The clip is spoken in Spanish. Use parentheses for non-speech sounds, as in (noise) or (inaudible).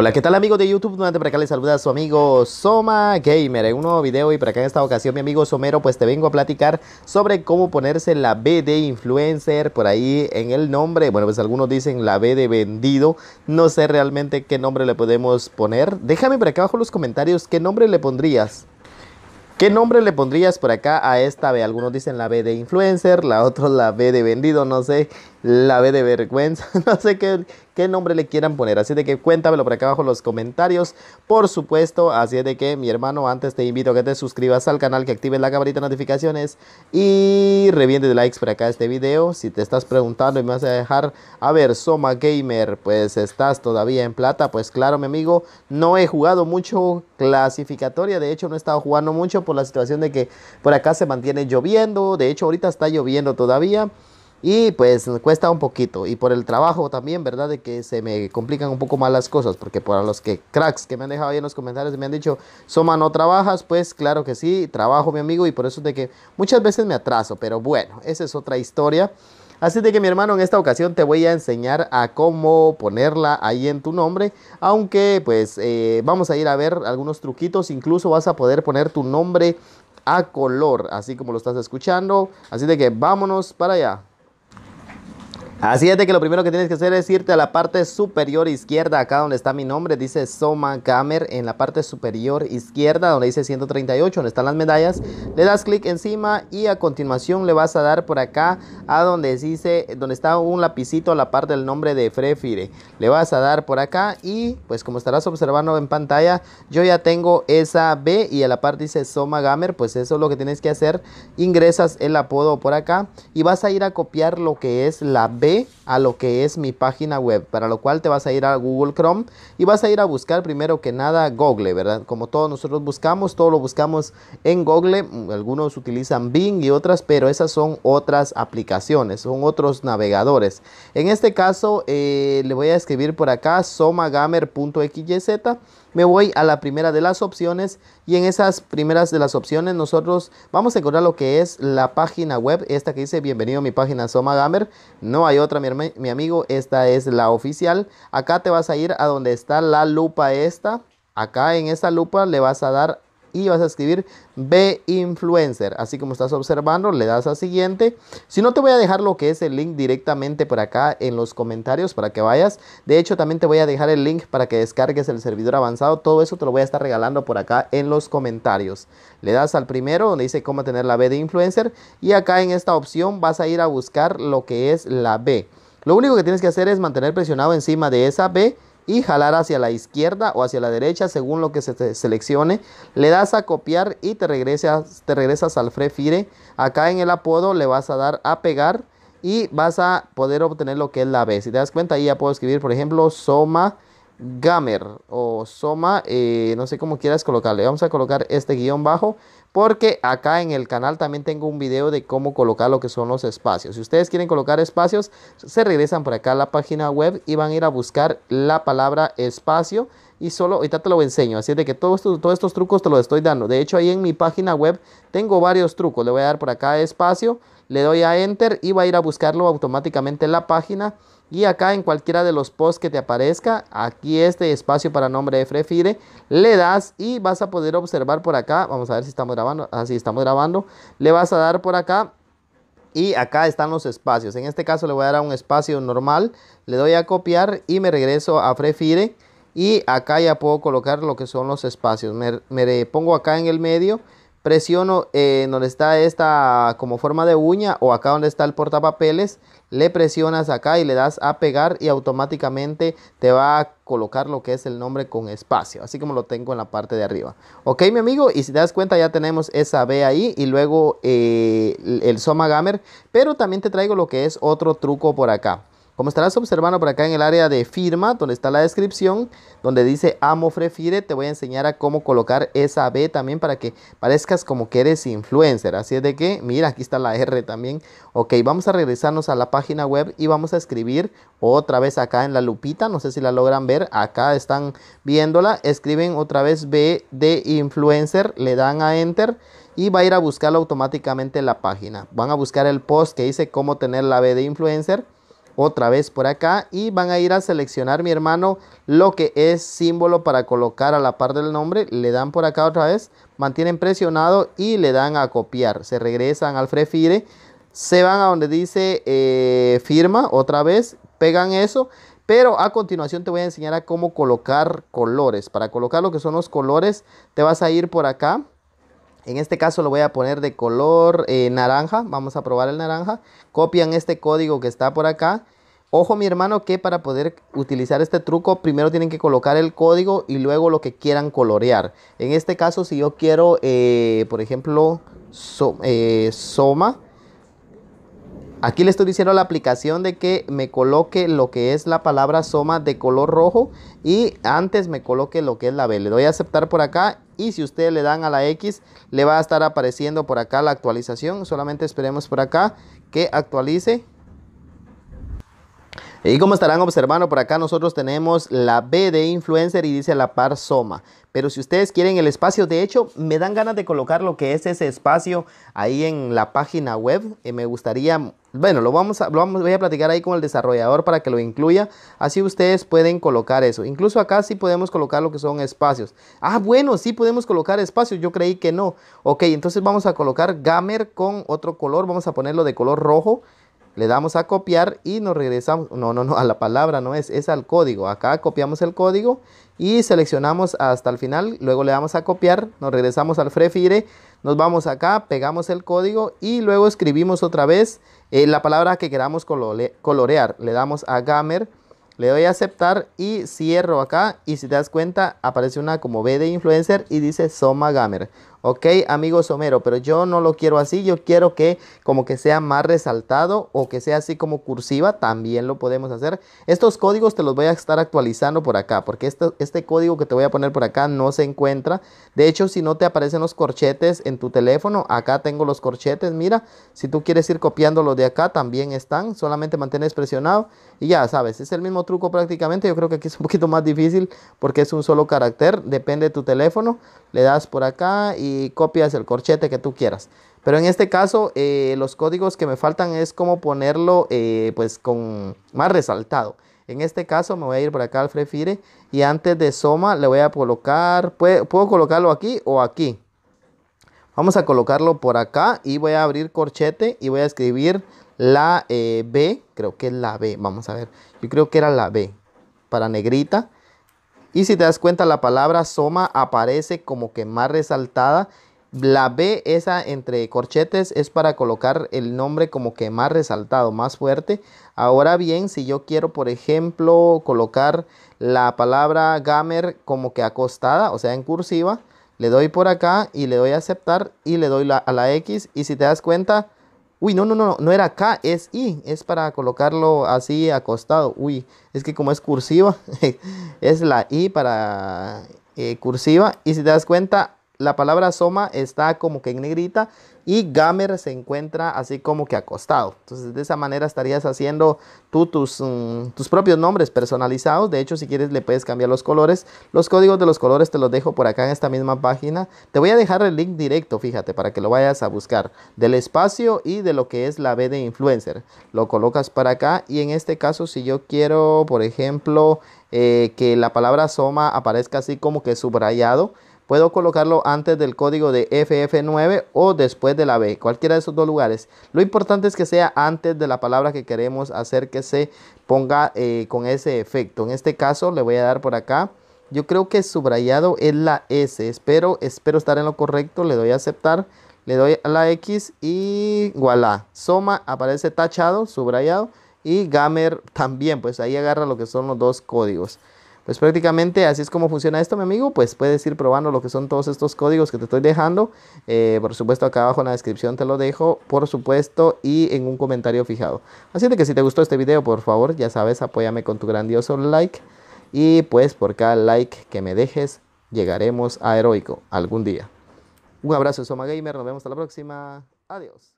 Hola, ¿qué tal amigos de YouTube? Nuevamente para acá les saluda a su amigo Soma Gamer en un nuevo video y para acá en esta ocasión mi amigo Somero pues te vengo a platicar sobre cómo ponerse la B de influencer por ahí en el nombre, bueno pues algunos dicen la B de vendido, no sé realmente qué nombre le podemos poner, déjame por acá abajo en los comentarios qué nombre le pondrías. ¿Qué nombre le pondrías por acá a esta B? Algunos dicen la B de influencer, la otra la B de vendido, no sé, la B de vergüenza, (laughs) no sé qué, qué nombre le quieran poner. Así de que cuéntamelo por acá abajo en los comentarios, por supuesto. Así de que, mi hermano, antes te invito a que te suscribas al canal, que actives la camarita de notificaciones y reviente de likes por acá este video. Si te estás preguntando y me vas a dejar, a ver, Soma Gamer, pues estás todavía en plata. Pues claro, mi amigo, no he jugado mucho clasificatoria, de hecho no he estado jugando mucho por la situación de que por acá se mantiene lloviendo, de hecho ahorita está lloviendo todavía y pues cuesta un poquito y por el trabajo también, ¿verdad? De que se me complican un poco más las cosas, porque para los que cracks que me han dejado ahí en los comentarios me han dicho, "Soma, no trabajas", pues claro que sí, trabajo, mi amigo, y por eso de que muchas veces me atraso, pero bueno, esa es otra historia. Así de que mi hermano, en esta ocasión te voy a enseñar a cómo ponerla ahí en tu nombre, aunque pues eh, vamos a ir a ver algunos truquitos, incluso vas a poder poner tu nombre a color, así como lo estás escuchando, así de que vámonos para allá. Así es de que lo primero que tienes que hacer es irte a la parte superior izquierda, acá donde está mi nombre, dice Soma Gamer, en la parte superior izquierda, donde dice 138, donde están las medallas, le das clic encima y a continuación le vas a dar por acá a donde dice, donde está un lapicito a la parte del nombre de Frefire, le vas a dar por acá y pues como estarás observando en pantalla, yo ya tengo esa B y a la parte dice Soma Gamer, pues eso es lo que tienes que hacer, ingresas el apodo por acá y vas a ir a copiar lo que es la B a lo que es mi página web, para lo cual te vas a ir a Google Chrome y vas a ir a buscar primero que nada Google, ¿verdad? Como todos nosotros buscamos, todo lo buscamos en Google, mm, algunos utilizan Bing y otras, pero esas son otras aplicaciones, son otros navegadores. En este caso, eh, le voy a escribir por acá somagamer.xyz me voy a la primera de las opciones y en esas primeras de las opciones nosotros vamos a encontrar lo que es la página web, esta que dice bienvenido a mi página Soma Gamer, no hay otra mi, amigo, esta es la oficial, acá te vas a ir a donde está la lupa esta, acá en esta lupa le vas a dar y vas a escribir B Influencer. Así como estás observando, le das a siguiente. Si no, te voy a dejar lo que es el link directamente por acá en los comentarios para que vayas. De hecho, también te voy a dejar el link para que descargues el servidor avanzado. Todo eso te lo voy a estar regalando por acá en los comentarios. Le das al primero donde dice cómo tener la B de Influencer y acá en esta opción vas a ir a buscar lo que es la B. Lo único que tienes que hacer es mantener presionado encima de esa B y jalar hacia la izquierda o hacia la derecha según lo que se seleccione. Le das a copiar y te regresas, te regresas al Frefire. Acá en el apodo le vas a dar a pegar y vas a poder obtener lo que es la B. Si te das cuenta, ahí ya puedo escribir, por ejemplo, Soma Gamer o Soma, eh, no sé cómo quieras colocarle. Vamos a colocar este guión bajo porque acá en el canal también tengo un video de cómo colocar lo que son los espacios. Si ustedes quieren colocar espacios, se regresan por acá a la página web y van a ir a buscar la palabra espacio. Y solo, ahorita te lo enseño, así de que todos estos, todos estos trucos te los estoy dando. De hecho, ahí en mi página web tengo varios trucos. Le voy a dar por acá espacio, le doy a enter y va a ir a buscarlo automáticamente en la página y acá en cualquiera de los posts que te aparezca, aquí este espacio para nombre de Frefire, le das y vas a poder observar por acá, vamos a ver si estamos grabando, así ah, estamos grabando, le vas a dar por acá y acá están los espacios, en este caso le voy a dar un espacio normal, le doy a copiar y me regreso a Frefire y acá ya puedo colocar lo que son los espacios, me pongo acá en el medio presiono eh, en donde está esta como forma de uña o acá donde está el portapapeles, le presionas acá y le das a pegar y automáticamente te va a colocar lo que es el nombre con espacio, así como lo tengo en la parte de arriba. Ok, mi amigo, y si te das cuenta ya tenemos esa B ahí y luego eh, el Soma Gamer, pero también te traigo lo que es otro truco por acá. Como estarás observando por acá en el área de firma, donde está la descripción, donde dice amo Amofrefire, te voy a enseñar a cómo colocar esa B también para que parezcas como que eres influencer. Así es de que, mira, aquí está la R también. Ok, vamos a regresarnos a la página web y vamos a escribir otra vez acá en la lupita. No sé si la logran ver, acá están viéndola. Escriben otra vez B de influencer, le dan a Enter y va a ir a buscarlo automáticamente en la página. Van a buscar el post que dice cómo tener la B de influencer otra vez por acá y van a ir a seleccionar mi hermano lo que es símbolo para colocar a la par del nombre le dan por acá otra vez mantienen presionado y le dan a copiar se regresan al Frefire se van a donde dice eh, firma otra vez pegan eso pero a continuación te voy a enseñar a cómo colocar colores para colocar lo que son los colores te vas a ir por acá en este caso lo voy a poner de color eh, naranja. Vamos a probar el naranja. Copian este código que está por acá. Ojo mi hermano que para poder utilizar este truco primero tienen que colocar el código y luego lo que quieran colorear. En este caso si yo quiero, eh, por ejemplo, eh, Soma Aquí le estoy diciendo la aplicación de que me coloque lo que es la palabra soma de color rojo y antes me coloque lo que es la B. Le doy a aceptar por acá y si ustedes le dan a la X le va a estar apareciendo por acá la actualización. Solamente esperemos por acá que actualice. Y como estarán observando por acá, nosotros tenemos la B de influencer y dice la par soma. Pero si ustedes quieren el espacio, de hecho, me dan ganas de colocar lo que es ese espacio ahí en la página web. y me gustaría, bueno, lo vamos, a, vamos voy a platicar ahí con el desarrollador para que lo incluya. Así ustedes pueden colocar eso. Incluso acá sí podemos colocar lo que son espacios. Ah, bueno, sí podemos colocar espacios. Yo creí que no. Ok, entonces vamos a colocar Gamer con otro color. Vamos a ponerlo de color rojo le damos a copiar y nos regresamos, no, no, no, a la palabra, no es, es al código. Acá copiamos el código y seleccionamos hasta el final, luego le damos a copiar, nos regresamos al Frefire, nos vamos acá, pegamos el código y luego escribimos otra vez eh, la palabra que queramos colorear. Le damos a Gamer, le doy a aceptar y cierro acá y si te das cuenta aparece una como B de influencer y dice Soma Gamer. Ok, amigos somero, pero yo no lo quiero así, yo quiero que como que sea más resaltado o que sea así como cursiva, también lo podemos hacer. Estos códigos te los voy a estar actualizando por acá, porque este, este código que te voy a poner por acá no se encuentra. De hecho, si no te aparecen los corchetes en tu teléfono, acá tengo los corchetes, mira, si tú quieres ir copiando los de acá, también están, solamente mantienes presionado y ya sabes, es el mismo truco prácticamente, yo creo que aquí es un poquito más difícil porque es un solo carácter, depende de tu teléfono, le das por acá y copias el corchete que tú quieras. Pero en este caso, eh, los códigos que me faltan es cómo ponerlo eh, pues con más resaltado. En este caso me voy a ir por acá al Frefire y antes de Soma le voy a colocar, puedo colocarlo aquí o aquí. Vamos a colocarlo por acá y voy a abrir corchete y voy a escribir la eh, B, creo que es la B, vamos a ver. Yo creo que era la B para negrita y si te das cuenta, la palabra soma aparece como que más resaltada. La B, esa entre corchetes, es para colocar el nombre como que más resaltado, más fuerte. Ahora bien, si yo quiero, por ejemplo, colocar la palabra gamer como que acostada, o sea, en cursiva, le doy por acá y le doy a aceptar y le doy a la X. Y si te das cuenta, Uy, no, no, no, no era K, es I, es para colocarlo así acostado. Uy, es que como es cursiva, (laughs) es la I para eh, cursiva. Y si te das cuenta, la palabra soma está como que en negrita y gamer se encuentra así como que acostado. Entonces de esa manera estarías haciendo tus, mm, tus propios nombres personalizados. De hecho si quieres le puedes cambiar los colores. Los códigos de los colores te los dejo por acá en esta misma página. Te voy a dejar el link directo, fíjate, para que lo vayas a buscar. Del espacio y de lo que es la B de influencer. Lo colocas para acá y en este caso si yo quiero, por ejemplo, eh, que la palabra soma aparezca así como que subrayado Puedo colocarlo antes del código de FF9 o después de la B, cualquiera de esos dos lugares. Lo importante es que sea antes de la palabra que queremos hacer que se ponga eh, con ese efecto. En este caso le voy a dar por acá. Yo creo que subrayado es la S. Espero, espero estar en lo correcto. Le doy a aceptar. Le doy a la X y voilà. Soma aparece tachado, subrayado. Y Gamer también, pues ahí agarra lo que son los dos códigos. Pues prácticamente así es como funciona esto, mi amigo. Pues puedes ir probando lo que son todos estos códigos que te estoy dejando. Eh, por supuesto, acá abajo en la descripción te lo dejo, por supuesto, y en un comentario fijado. Así que si te gustó este video, por favor, ya sabes, apóyame con tu grandioso like. Y pues por cada like que me dejes, llegaremos a Heroico algún día. Un abrazo, Soma Gamer. Nos vemos hasta la próxima. Adiós.